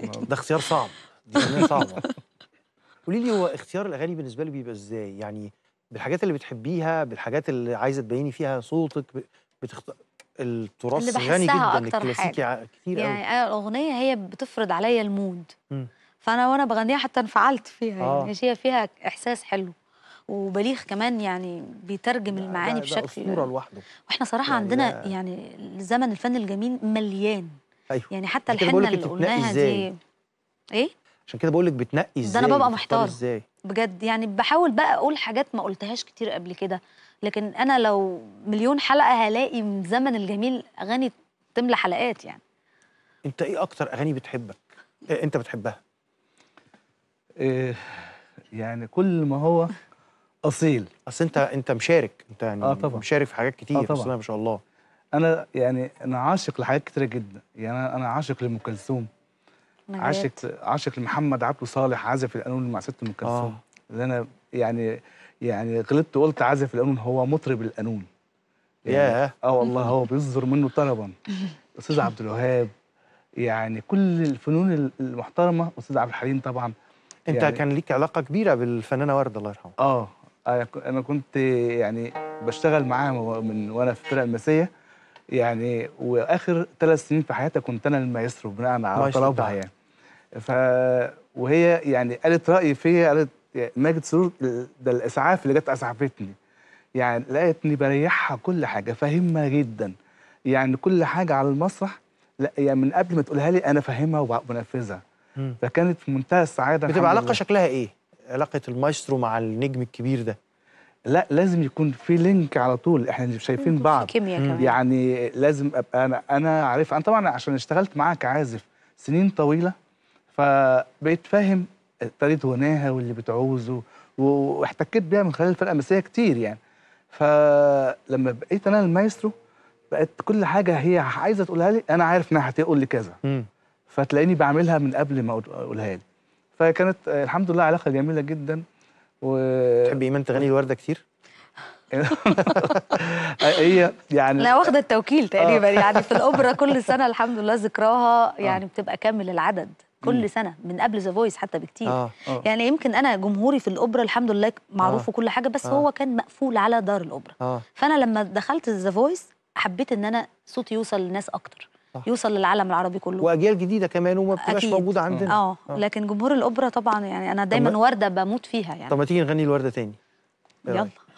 ده اختيار صعب دي يعني اغنيه صعبه قولي لي هو اختيار الاغاني بالنسبه لي بيبقى ازاي يعني بالحاجات اللي بتحبيها بالحاجات اللي عايزه تبيني فيها صوتك بتخت... التراث الغني جدا الكلاسيكي كتير يعني قوي يعني الاغنيه هي بتفرض عليا المود م. فانا وانا بغنيها حتى انفعلت فيها يعني آه. يعني هي فيها احساس حلو وبليغ كمان يعني بيترجم المعاني ده بشكل ده اسطوره لوحده واحنا صراحه يعني عندنا يعني زمن الفن الجميل مليان ايوه يعني حتى الحنه اللي قلناها دي ايه عشان كده بقول لك بتنقي ازاي ده انا ببقى محتار ازاي بجد يعني بحاول بقى اقول حاجات ما قلتهاش كتير قبل كده لكن انا لو مليون حلقه هلاقي من زمن الجميل اغاني تملى حلقات يعني انت ايه اكتر اغاني بتحبك إيه انت بتحبها إيه يعني كل ما هو اصيل اصل انت انت مشارك انت يعني آه طبعا. مشارك في حاجات كتير آه طبعا. بس ما شاء الله انا يعني انا عاشق لحاجات كتيره جدا يعني انا عاشق لام كلثوم عاشق عاشق لمحمد عبده صالح عازف القانون مع ست ام آه. كلثوم اللي انا يعني يعني غلطت وقلت عازف القانون هو مطرب القانون يعني ياه اه والله هو بيصدر منه طربا استاذ عبد الوهاب يعني كل الفنون المحترمه استاذ عبد الحليم طبعا انت يعني كان ليك علاقه كبيره بالفنانه ورده الله يرحمها اه انا كنت يعني بشتغل معاها من وانا في الفرقه المسيه يعني واخر ثلاث سنين في حياتها كنت انا المايسترو بناء على طلبها يعني ف وهي يعني قالت رايي فيا قالت ماجد سرور ده الاسعاف اللي جت اسعفتني يعني لقيتني بريحها كل حاجه فاهمها جدا يعني كل حاجه على المسرح لا يعني من قبل ما تقولها لي انا فاهمها وبنفذها فكانت في منتهى السعاده بتبقى علاقه شكلها ايه؟ علاقه المايسترو مع النجم الكبير ده لا لازم يكون في لينك على طول احنا شايفين بعض يعني لازم ابقى انا انا عارف انا طبعا عشان اشتغلت معاك كعازف سنين طويله فبقيت فاهم طريقه غناها واللي بتعوزه واحتكيت بيها من خلال الفرقه المسيه كتير يعني فلما بقيت انا المايسترو بقت كل حاجه هي عايزه تقولها لي انا عارف انها هتقول لي كذا فتلاقيني بعملها من قبل ما اقولها لي فكانت الحمد لله علاقه جميله جدا و بتحبي ايمان تغني الورده كتير؟ هي يعني لا واخده التوكيل تقريبا يعني في الاوبرا كل سنه الحمد لله ذكراها آه. يعني بتبقى كامل العدد كل سنه من قبل ذا فويس حتى بكتير آه آه. يعني يمكن انا جمهوري في الاوبرا الحمد لله معروف آه. وكل حاجه بس آه. هو كان مقفول على دار الاوبرا آه. فانا لما دخلت ذا فويس حبيت ان انا صوتي يوصل لناس اكتر صح. يوصل للعالم العربي كله واجيال جديده كمان وما بتبقاش موجوده عندنا آه. اه لكن جمهور الاوبرا طبعا يعني انا دايما ورده بموت فيها يعني طب ما تيجي نغني الورده تاني يلا إيه